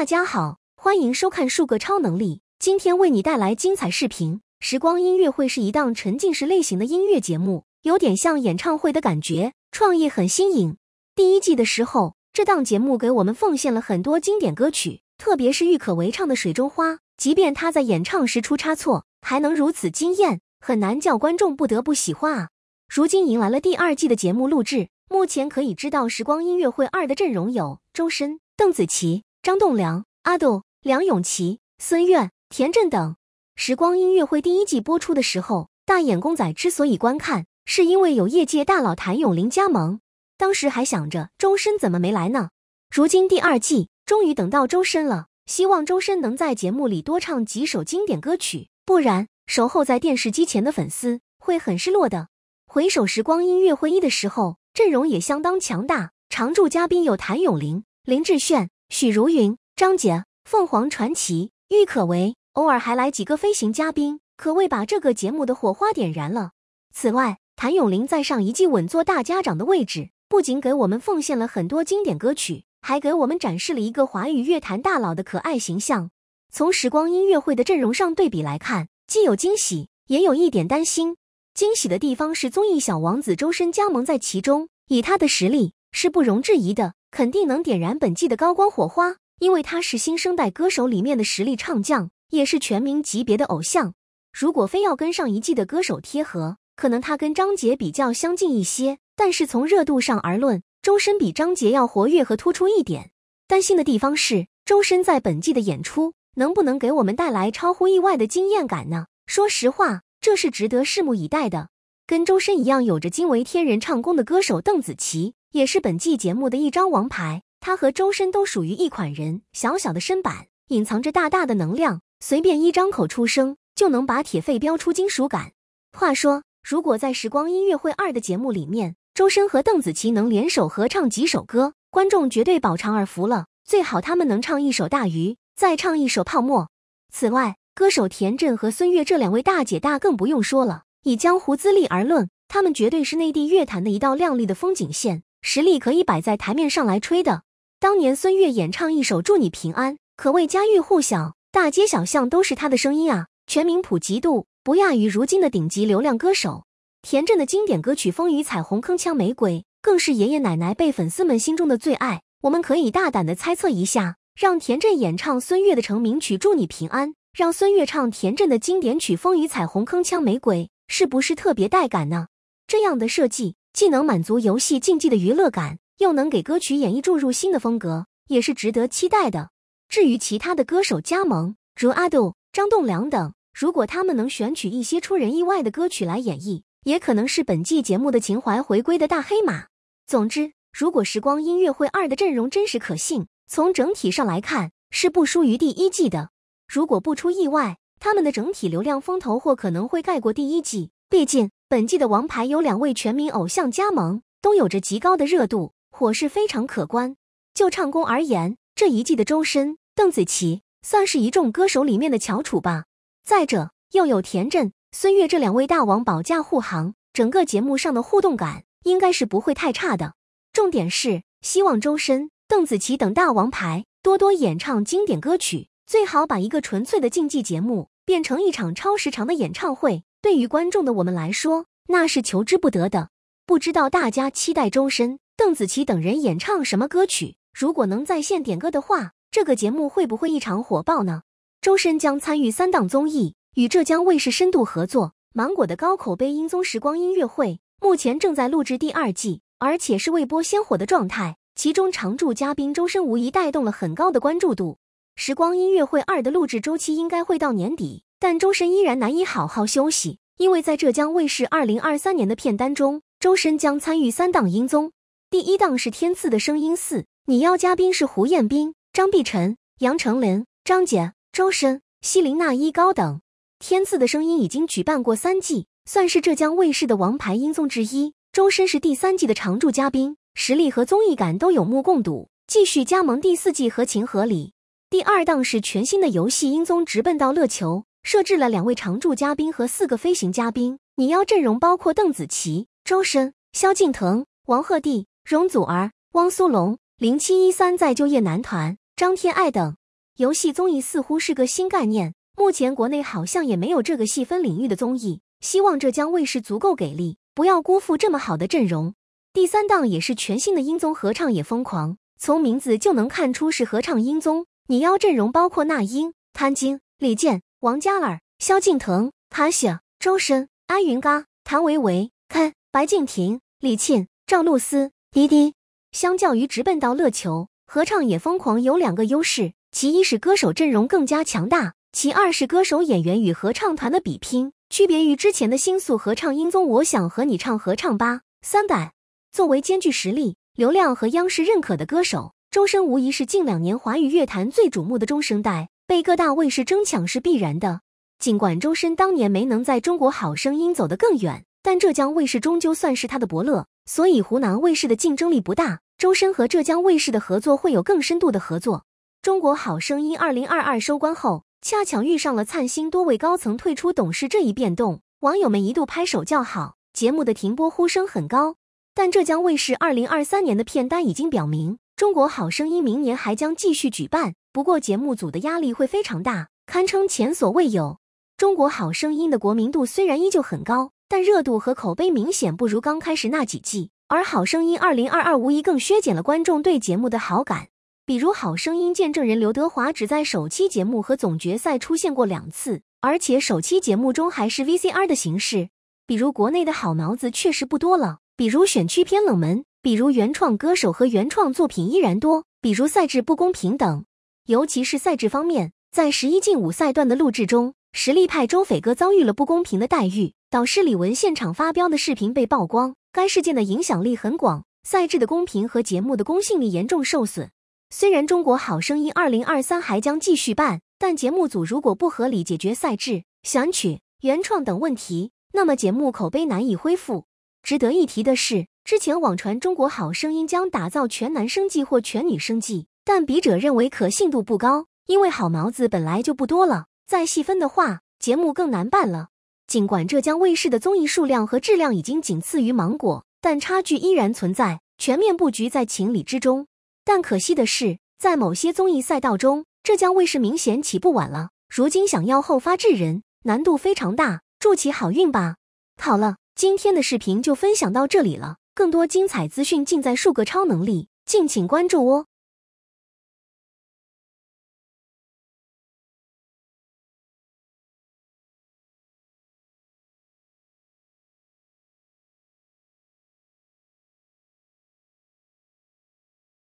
大家好，欢迎收看数个超能力。今天为你带来精彩视频。时光音乐会是一档沉浸式类型的音乐节目，有点像演唱会的感觉，创意很新颖。第一季的时候，这档节目给我们奉献了很多经典歌曲，特别是郁可唯唱的《水中花》，即便她在演唱时出差错，还能如此惊艳，很难叫观众不得不喜欢啊。如今迎来了第二季的节目录制，目前可以知道时光音乐会二的阵容有周深、邓紫棋。张栋梁、阿杜、梁咏琪、孙悦、田震等。时光音乐会第一季播出的时候，大眼公仔之所以观看，是因为有业界大佬谭咏麟加盟。当时还想着周深怎么没来呢？如今第二季终于等到周深了，希望周深能在节目里多唱几首经典歌曲，不然守候在电视机前的粉丝会很失落的。回首时光音乐会一的时候，阵容也相当强大，常驻嘉宾有谭咏麟、林志炫。许茹芸、张杰、凤凰传奇、郁可唯，偶尔还来几个飞行嘉宾，可谓把这个节目的火花点燃了。此外，谭咏麟在上一季稳坐大家长的位置，不仅给我们奉献了很多经典歌曲，还给我们展示了一个华语乐坛大佬的可爱形象。从时光音乐会的阵容上对比来看，既有惊喜，也有一点担心。惊喜的地方是综艺小王子周深加盟在其中，以他的实力是不容置疑的。肯定能点燃本季的高光火花，因为他是新生代歌手里面的实力唱将，也是全民级别的偶像。如果非要跟上一季的歌手贴合，可能他跟张杰比较相近一些，但是从热度上而论，周深比张杰要活跃和突出一点。担心的地方是，周深在本季的演出能不能给我们带来超乎意外的惊艳感呢？说实话，这是值得拭目以待的。跟周深一样有着惊为天人唱功的歌手邓紫棋。也是本季节目的一张王牌。他和周深都属于一款人，小小的身板隐藏着大大的能量，随便一张口出声就能把铁肺飙出金属感。话说，如果在《时光音乐会二》的节目里面，周深和邓紫棋能联手合唱几首歌，观众绝对饱尝而福了。最好他们能唱一首《大鱼》，再唱一首《泡沫》。此外，歌手田震和孙悦这两位大姐大更不用说了，以江湖资历而论，他们绝对是内地乐坛的一道亮丽的风景线。实力可以摆在台面上来吹的。当年孙悦演唱一首《祝你平安》，可谓家喻户晓，大街小巷都是他的声音啊，全民普及度不亚于如今的顶级流量歌手。田震的经典歌曲《风雨彩虹铿锵玫瑰》，更是爷爷奶奶被粉丝们心中的最爱。我们可以大胆的猜测一下，让田震演唱孙悦的成名曲《祝你平安》，让孙悦唱田震的经典曲《风雨彩虹铿锵玫瑰》，是不是特别带感呢？这样的设计。既能满足游戏竞技的娱乐感，又能给歌曲演绎注入新的风格，也是值得期待的。至于其他的歌手加盟，如阿杜、张栋梁等，如果他们能选取一些出人意外的歌曲来演绎，也可能是本季节目的情怀回归的大黑马。总之，如果《时光音乐会二》的阵容真实可信，从整体上来看是不输于第一季的。如果不出意外，他们的整体流量风头或可能会盖过第一季。毕竟。本季的王牌有两位全民偶像加盟，都有着极高的热度，火势非常可观。就唱功而言，这一季的周深、邓紫棋算是一众歌手里面的翘楚吧。再者，又有田震、孙悦这两位大王保驾护航，整个节目上的互动感应该是不会太差的。重点是，希望周深、邓紫棋等大王牌多多演唱经典歌曲，最好把一个纯粹的竞技节目变成一场超时长的演唱会。对于观众的我们来说，那是求之不得的。不知道大家期待周深、邓紫棋等人演唱什么歌曲？如果能在线点歌的话，这个节目会不会异常火爆呢？周深将参与三档综艺，与浙江卫视深度合作。芒果的高口碑《英宗时光音乐会》目前正在录制第二季，而且是未播先火的状态。其中常驻嘉宾周深无疑带动了很高的关注度。《时光音乐会二》的录制周期应该会到年底，但周深依然难以好好休息。因为在浙江卫视二零二三年的片单中，周深将参与三档音综。第一档是《天赐的声音四》，拟邀嘉宾是胡彦斌、张碧晨、杨丞琳、张杰、周深、西林娜、依高等。《天赐的声音》已经举办过三季，算是浙江卫视的王牌音综之一。周深是第三季的常驻嘉宾，实力和综艺感都有目共睹，继续加盟第四季合情合理。第二档是全新的游戏音综《直奔到乐球》。设置了两位常驻嘉宾和四个飞行嘉宾，拟邀阵容包括邓紫棋、周深、萧敬腾、王鹤棣、容祖儿、汪苏泷、零七一三在就业男团、张天爱等。游戏综艺似乎是个新概念，目前国内好像也没有这个细分领域的综艺。希望浙江卫视足够给力，不要辜负这么好的阵容。第三档也是全新的音综合唱也疯狂，从名字就能看出是合唱音综，拟邀阵容包括那英、潘晶、李健。王嘉尔、萧敬腾、卡西、周深、阿云嘎、谭维维、看白敬亭、李沁、赵露思、滴滴。相较于直奔到乐球合唱也疯狂有两个优势，其一是歌手阵容更加强大，其二是歌手演员与合唱团的比拼，区别于之前的星宿合唱。音综》，我想和你唱合唱吧。三百，作为兼具实力、流量和央视认可的歌手，周深无疑是近两年华语乐坛最瞩目的中生代。被各大卫视争抢是必然的。尽管周深当年没能在中国好声音走得更远，但浙江卫视终究算是他的伯乐，所以湖南卫视的竞争力不大。周深和浙江卫视的合作会有更深度的合作。中国好声音二零二二收官后，恰巧遇上了灿星多位高层退出董事这一变动，网友们一度拍手叫好，节目的停播呼声很高。但浙江卫视二零二三年的片单已经表明，中国好声音明年还将继续举办。不过节目组的压力会非常大，堪称前所未有。中国好声音的国民度虽然依旧很高，但热度和口碑明显不如刚开始那几季。而好声音二零二二无疑更削减了观众对节目的好感。比如好声音见证人刘德华只在首期节目和总决赛出现过两次，而且首期节目中还是 VCR 的形式。比如国内的好苗子确实不多了，比如选区偏冷门，比如原创歌手和原创作品依然多，比如赛制不公平等。尤其是赛制方面，在十一进五赛段的录制中，实力派周翡哥遭遇了不公平的待遇，导师李玟现场发飙的视频被曝光。该事件的影响力很广，赛制的公平和节目的公信力严重受损。虽然《中国好声音》二零二三还将继续办，但节目组如果不合理解决赛制、选曲、原创等问题，那么节目口碑难以恢复。值得一提的是，之前网传《中国好声音》将打造全男生季或全女生季。但笔者认为可信度不高，因为好毛子本来就不多了，再细分的话，节目更难办了。尽管浙江卫视的综艺数量和质量已经仅次于芒果，但差距依然存在，全面布局在情理之中。但可惜的是，在某些综艺赛道中，浙江卫视明显起步晚了，如今想要后发制人，难度非常大。祝其好运吧。好了，今天的视频就分享到这里了，更多精彩资讯尽在数个超能力，敬请关注哦。